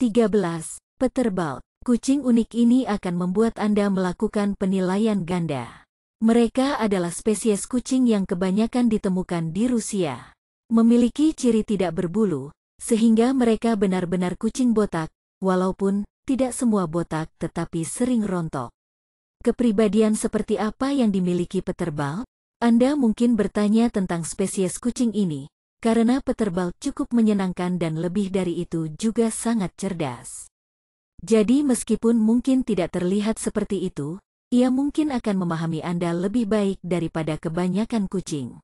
13. Peterbal. Kucing unik ini akan membuat Anda melakukan penilaian ganda. Mereka adalah spesies kucing yang kebanyakan ditemukan di Rusia. Memiliki ciri tidak berbulu, sehingga mereka benar-benar kucing botak, walaupun tidak semua botak tetapi sering rontok. Kepribadian seperti apa yang dimiliki peterbal? Anda mungkin bertanya tentang spesies kucing ini, karena peterbal cukup menyenangkan dan lebih dari itu juga sangat cerdas. Jadi meskipun mungkin tidak terlihat seperti itu, ia mungkin akan memahami Anda lebih baik daripada kebanyakan kucing.